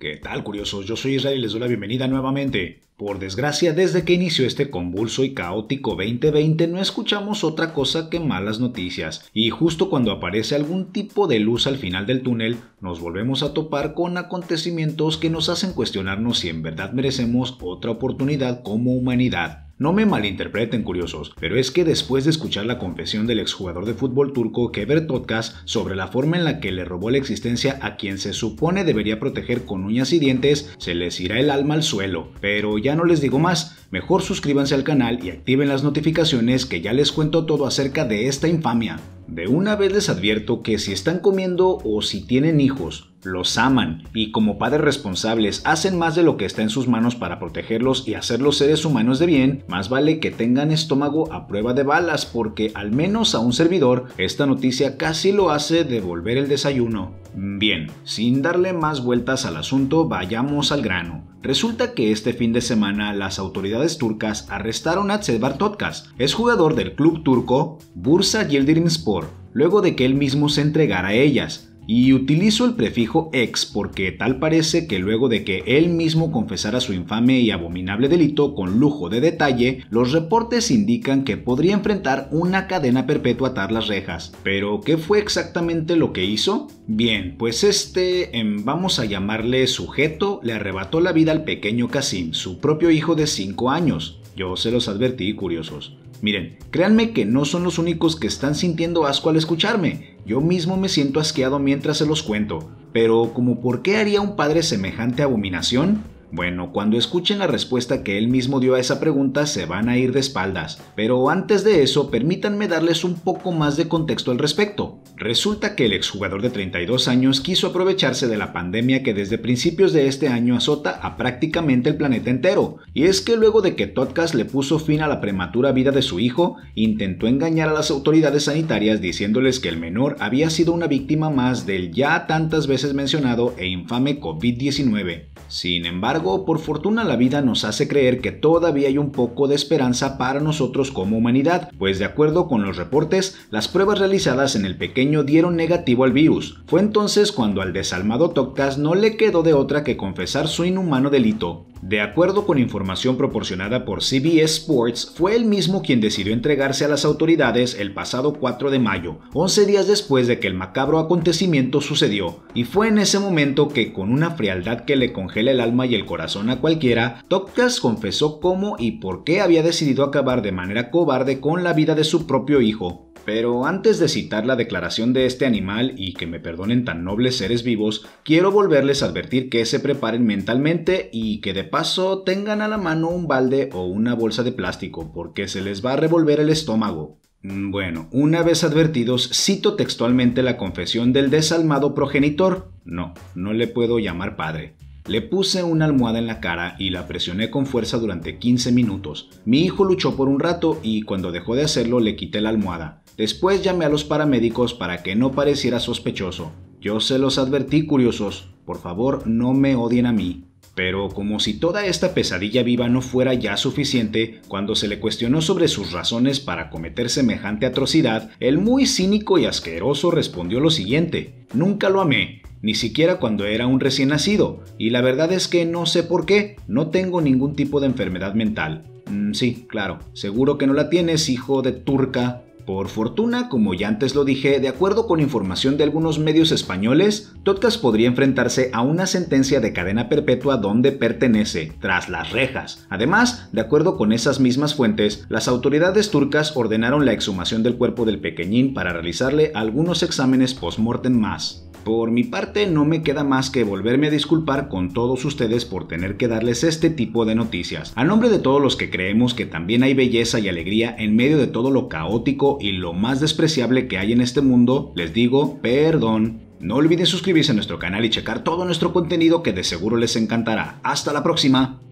¿Qué tal, curiosos? Yo soy Israel y les doy la bienvenida nuevamente. Por desgracia, desde que inició este convulso y caótico 2020 no escuchamos otra cosa que malas noticias, y justo cuando aparece algún tipo de luz al final del túnel, nos volvemos a topar con acontecimientos que nos hacen cuestionarnos si en verdad merecemos otra oportunidad como humanidad. No me malinterpreten curiosos, pero es que después de escuchar la confesión del exjugador de fútbol turco Keber Totkas sobre la forma en la que le robó la existencia a quien se supone debería proteger con uñas y dientes, se les irá el alma al suelo. Pero ya no les digo más, mejor suscríbanse al canal y activen las notificaciones que ya les cuento todo acerca de esta infamia. De una vez les advierto que si están comiendo o si tienen hijos, los aman y como padres responsables hacen más de lo que está en sus manos para protegerlos y hacerlos seres humanos de bien, más vale que tengan estómago a prueba de balas porque al menos a un servidor esta noticia casi lo hace devolver el desayuno. Bien, sin darle más vueltas al asunto, vayamos al grano. Resulta que este fin de semana las autoridades turcas arrestaron a Tselbar Totkas, es jugador del club turco Bursa Yildirimspor, luego de que él mismo se entregara a ellas. Y utilizo el prefijo ex porque tal parece que luego de que él mismo confesara su infame y abominable delito con lujo de detalle, los reportes indican que podría enfrentar una cadena perpetua atar las rejas. Pero, ¿qué fue exactamente lo que hizo? Bien, pues este, en, em, vamos a llamarle sujeto, le arrebató la vida al pequeño Casim, su propio hijo de 5 años. Yo se los advertí, curiosos. Miren, créanme que no son los únicos que están sintiendo asco al escucharme, yo mismo me siento asqueado mientras se los cuento, pero como por qué haría un padre semejante abominación, bueno, cuando escuchen la respuesta que él mismo dio a esa pregunta se van a ir de espaldas, pero antes de eso permítanme darles un poco más de contexto al respecto. Resulta que el exjugador de 32 años quiso aprovecharse de la pandemia que desde principios de este año azota a prácticamente el planeta entero, y es que luego de que Todkas le puso fin a la prematura vida de su hijo, intentó engañar a las autoridades sanitarias diciéndoles que el menor había sido una víctima más del ya tantas veces mencionado e infame COVID-19. Sin embargo, por fortuna la vida nos hace creer que todavía hay un poco de esperanza para nosotros como humanidad, pues de acuerdo con los reportes, las pruebas realizadas en el pequeño dieron negativo al virus. Fue entonces cuando al desalmado Toctas no le quedó de otra que confesar su inhumano delito. De acuerdo con información proporcionada por CBS Sports, fue él mismo quien decidió entregarse a las autoridades el pasado 4 de mayo, 11 días después de que el macabro acontecimiento sucedió, y fue en ese momento que con una frialdad que le congela el alma y el corazón a cualquiera, Topkas confesó cómo y por qué había decidido acabar de manera cobarde con la vida de su propio hijo, pero antes de citar la declaración de este animal y que me perdonen tan nobles seres vivos, quiero volverles a advertir que se preparen mentalmente y que de paso tengan a la mano un balde o una bolsa de plástico porque se les va a revolver el estómago. Mm, bueno, una vez advertidos, cito textualmente la confesión del desalmado progenitor. No, no le puedo llamar padre. Le puse una almohada en la cara y la presioné con fuerza durante 15 minutos. Mi hijo luchó por un rato y cuando dejó de hacerlo le quité la almohada. Después llamé a los paramédicos para que no pareciera sospechoso. Yo se los advertí, curiosos, por favor no me odien a mí. Pero como si toda esta pesadilla viva no fuera ya suficiente, cuando se le cuestionó sobre sus razones para cometer semejante atrocidad, el muy cínico y asqueroso respondió lo siguiente, nunca lo amé, ni siquiera cuando era un recién nacido, y la verdad es que no sé por qué, no tengo ningún tipo de enfermedad mental. Mm, sí, claro, seguro que no la tienes, hijo de turca, por fortuna, como ya antes lo dije, de acuerdo con información de algunos medios españoles, Totcas podría enfrentarse a una sentencia de cadena perpetua donde pertenece, tras las rejas. Además, de acuerdo con esas mismas fuentes, las autoridades turcas ordenaron la exhumación del cuerpo del pequeñín para realizarle algunos exámenes post-mortem más. Por mi parte, no me queda más que volverme a disculpar con todos ustedes por tener que darles este tipo de noticias. A nombre de todos los que creemos que también hay belleza y alegría en medio de todo lo caótico y lo más despreciable que hay en este mundo, les digo perdón. No olviden suscribirse a nuestro canal y checar todo nuestro contenido que de seguro les encantará. Hasta la próxima.